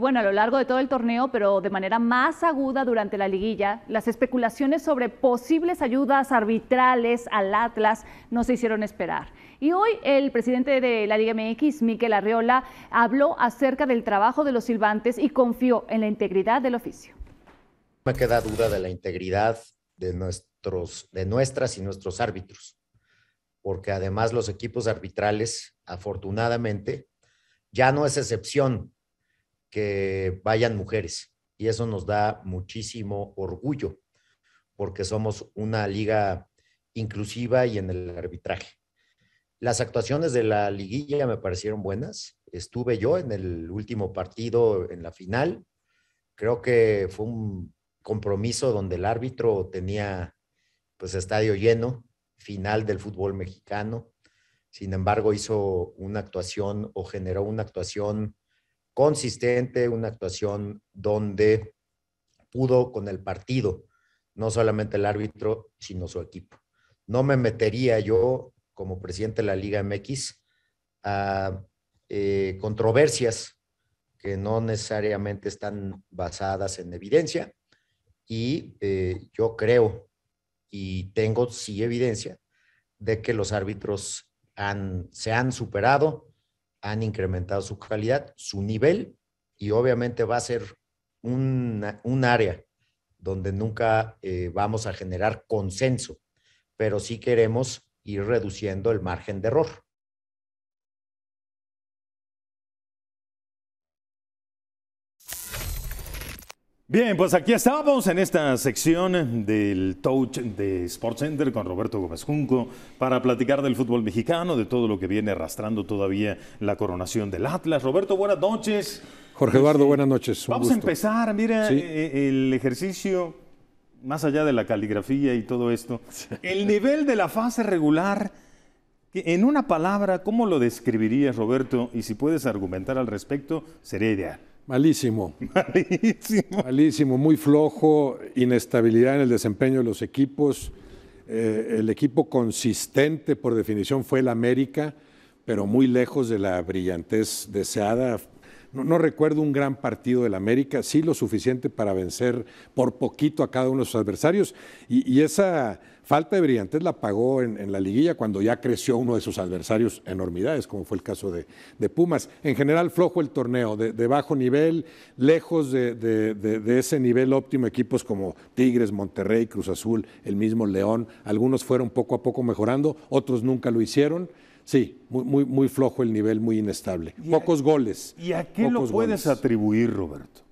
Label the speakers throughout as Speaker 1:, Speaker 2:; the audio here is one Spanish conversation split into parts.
Speaker 1: bueno, a lo largo de todo el torneo, pero de manera más aguda durante la liguilla, las especulaciones sobre posibles ayudas arbitrales al Atlas no se hicieron esperar. Y hoy el presidente de la Liga MX, Miquel Arriola, habló acerca del trabajo de los silbantes y confió en la integridad del oficio. Me queda duda de la integridad de, nuestros, de nuestras y nuestros árbitros, porque además los equipos arbitrales, afortunadamente, ya no es excepción que vayan mujeres. Y eso nos da muchísimo orgullo, porque somos una liga inclusiva y en el arbitraje. Las actuaciones de la liguilla me parecieron buenas. Estuve yo en el último partido, en la final. Creo que fue un compromiso donde el árbitro tenía pues estadio lleno, final del fútbol mexicano. Sin embargo, hizo una actuación o generó una actuación consistente, una actuación donde pudo con el partido, no solamente el árbitro, sino su equipo. No me metería yo, como presidente de la Liga MX, a eh, controversias que no necesariamente están basadas en evidencia. Y eh, yo creo y tengo sí evidencia de que los árbitros han, se han superado han incrementado su calidad, su nivel y obviamente va a ser un, área donde nunca eh, vamos a generar consenso, pero sí queremos ir reduciendo el margen de error.
Speaker 2: Bien, pues aquí estamos en esta sección del Touch de Sports Center con Roberto Gómez Junco para platicar del fútbol mexicano, de todo lo que viene arrastrando todavía la coronación del Atlas. Roberto, buenas noches. Jorge
Speaker 3: este, Eduardo, buenas noches. Vamos a empezar,
Speaker 2: mira, eh, el ejercicio, más allá de la caligrafía y todo esto, el nivel de la fase regular, en una palabra, ¿cómo lo describirías, Roberto? Y si puedes argumentar al respecto, sería ideal.
Speaker 3: Malísimo. Malísimo. Malísimo, muy flojo, inestabilidad en el desempeño de los equipos. Eh, el equipo consistente, por definición, fue el América, pero muy lejos de la brillantez deseada no, recuerdo un gran partido del América, sí lo suficiente para vencer por poquito a cada uno de sus adversarios. Y, esa falta de brillantez la pagó en, la liguilla cuando ya creció uno de sus adversarios enormidades, como fue el caso de, Pumas. En general, flojo el torneo, de, bajo nivel, lejos de, ese nivel óptimo, equipos como Tigres, Monterrey, Cruz Azul, el mismo León. Algunos fueron poco a poco mejorando, otros nunca lo hicieron. Sí, muy, muy, flojo el nivel, muy inestable. Pocos goles. ¿Y a qué lo puedes atribuir, Roberto?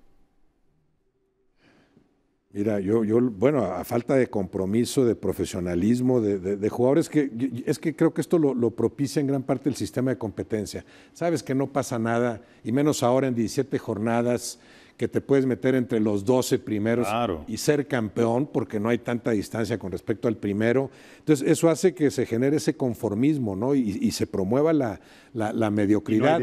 Speaker 3: Mira, yo, yo, bueno, a falta de compromiso, de profesionalismo, de, jugadores, que es que creo que esto lo, lo, propicia en gran parte el sistema de competencia. Sabes que no pasa nada, y menos ahora en 17 jornadas, que te puedes meter entre los 12 primeros y ser campeón porque no hay tanta distancia con respecto al primero. Entonces, eso hace que se genere ese conformismo ¿no? y, se promueva la, mediocridad.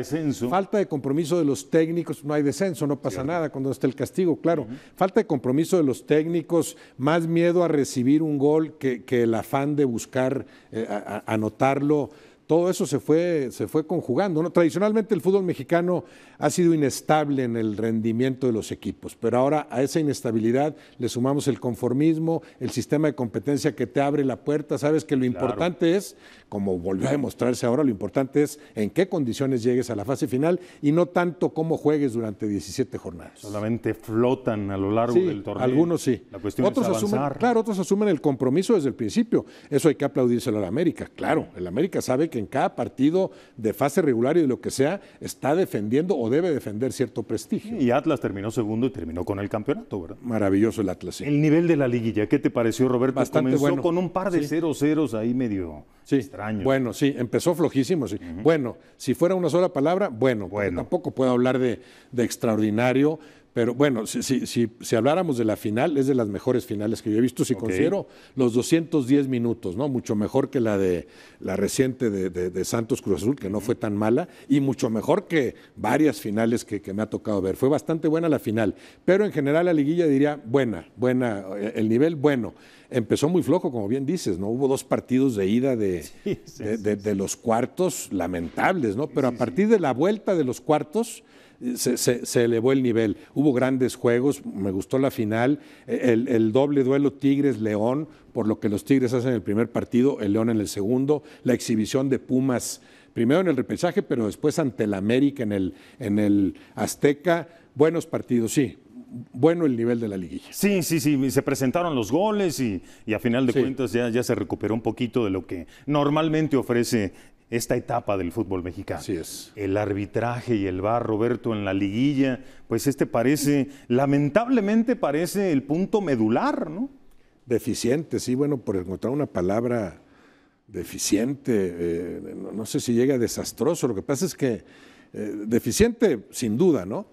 Speaker 3: Falta de compromiso de los técnicos, no hay descenso, no pasa nada cuando está el castigo, claro. Falta de compromiso de los técnicos, más miedo a recibir un gol que, el afán de buscar eh, anotarlo todo eso se fue, se fue conjugando. Tradicionalmente el fútbol mexicano ha sido inestable en el rendimiento de los equipos, pero ahora a esa inestabilidad le sumamos el conformismo, el sistema de competencia que te abre la puerta. Sabes que lo importante es, como volvió a demostrarse ahora, lo importante es en qué condiciones llegues a la fase final y no tanto cómo juegues durante 17 jornadas. Solamente flotan a lo largo del torneo. Algunos sí. La cuestión otros es asumen, claro, otros asumen el compromiso desde el principio. Eso hay que aplaudírselo a la América. Claro, el América sabe que en cada partido de fase regular y de lo que sea está defendiendo o debe defender cierto prestigio. Y Atlas terminó segundo y terminó con el campeonato, ¿verdad?
Speaker 2: Maravilloso el Atlas. El nivel de la liguilla, ¿qué te
Speaker 3: pareció, Roberto? Bastante Comenzó bueno. con un par de 0
Speaker 2: 0 ceros ahí medio
Speaker 3: sí. extraño. Bueno, sí, empezó flojísimo, sí. Bueno, si fuera una sola palabra, bueno, bueno. tampoco puedo hablar de, de extraordinario pero bueno, si, si, si, habláramos de la final, es de las mejores finales que yo he visto, si considero los 210 minutos, ¿no? Mucho mejor que la de la reciente de, Santos Cruz Azul, que no fue tan mala, y mucho mejor que varias finales que, me ha tocado ver. Fue bastante buena la final, pero en general la liguilla diría buena, buena, eh, el nivel bueno. Empezó muy flojo, como bien dices, ¿no? Hubo dos partidos de ida de, de los cuartos lamentables, ¿no? Pero a partir de la vuelta de los cuartos se, elevó el nivel. Hubo grandes juegos, me gustó la final, e, el, doble duelo Tigres-León, por lo que los Tigres hacen el primer partido, el León en el segundo, la exhibición de Pumas, primero en el repechaje, pero después ante el América en el, en el Azteca. Buenos partidos, sí, bueno el nivel de la liguilla. Sí, sí, sí, se presentaron los goles
Speaker 2: y, a final de cuentas ya, se recuperó un poquito de lo que normalmente ofrece esta etapa del fútbol mexicano. Así es. El arbitraje y el bar, Roberto, en la liguilla, pues este parece, lamentablemente parece el punto medular, ¿no?
Speaker 3: Deficiente, sí, bueno, por encontrar una palabra deficiente, eh, no, sé si llega desastroso, lo que pasa es que eh, deficiente, sin duda, eh, ¿no?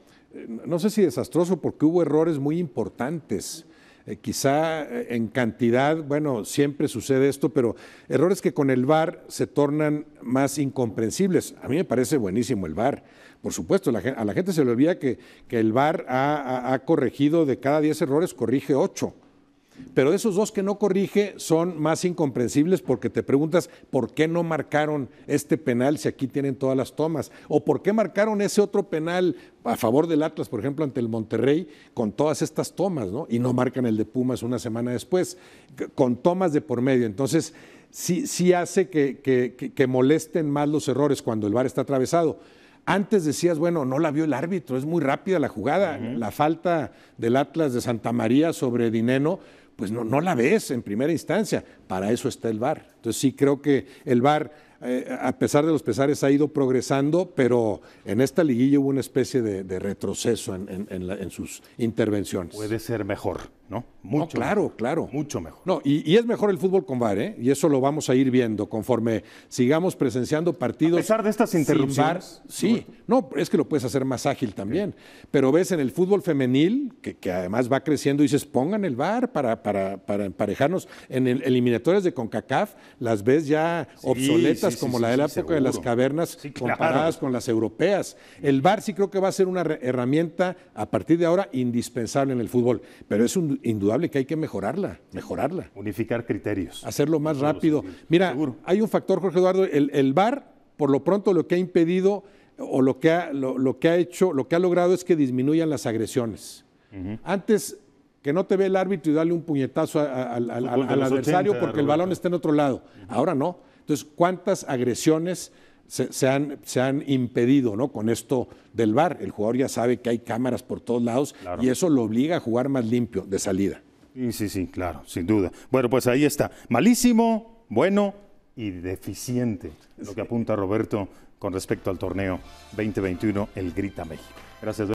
Speaker 3: no sé si desastroso porque hubo errores muy importantes eh, quizá eh, en cantidad, bueno, siempre sucede esto, pero errores que con el VAR se tornan más incomprensibles. A mí me parece buenísimo el VAR. Por supuesto, a la gente se le olvida que, el VAR ha, ha corregido de cada 10 errores, corrige 8. Pero esos dos que no corrige son más incomprensibles porque te preguntas por qué no marcaron este penal si aquí tienen todas las tomas, o por qué marcaron ese otro penal a favor del Atlas, por ejemplo, ante el Monterrey, con todas estas tomas, ¿no? Y no marcan el de Pumas una semana después, con tomas de por medio. Entonces, sí, hace que, molesten más los errores cuando el bar está atravesado. Antes decías, bueno, no la vio el árbitro, es muy rápida la jugada. La falta del Atlas de Santa María sobre Dineno pues no, no la ves en primera instancia. Para eso está el VAR. Entonces sí creo que el VAR, eh, a pesar de los pesares, ha ido progresando, pero en esta liguilla hubo una especie de, retroceso en, en sus intervenciones. Puede ser mejor. ¿no? Mucho. claro, claro. Mucho mejor. No, y, es mejor el fútbol con VAR, ¿eh? Y eso lo vamos a ir viendo conforme sigamos presenciando partidos. A pesar de estas interrupciones. sí, no, es que lo puedes hacer más ágil también. Pero ves en el fútbol femenil, que, además va creciendo, y dices, pongan el VAR para, para, para emparejarnos. En el, eliminatorias de CONCACAF las ves ya obsoletas, como la de la época de las cavernas, comparadas con las europeas. El VAR sí creo que va a ser una herramienta a partir de ahora indispensable en el fútbol, pero es un indudable que hay que mejorarla, mejorarla. Unificar criterios. Hacerlo más rápido. Mira, hay un factor, Jorge Eduardo, el, VAR, por lo pronto lo que ha impedido o lo que ha, hecho, lo que ha logrado es que disminuyan las agresiones. Antes, que no te ve el árbitro y dale un puñetazo al, adversario porque el balón está en otro lado. Ahora no. Entonces, ¿cuántas agresiones se, han, impedido ¿no? con esto del bar El jugador ya sabe que hay cámaras por todos lados y eso lo obliga a jugar más limpio de salida. Sí, sí, sí, claro, sin duda.
Speaker 2: Bueno, pues ahí está. Malísimo, bueno y deficiente lo que apunta Roberto con respecto al torneo 2021, el Grita México. Gracias.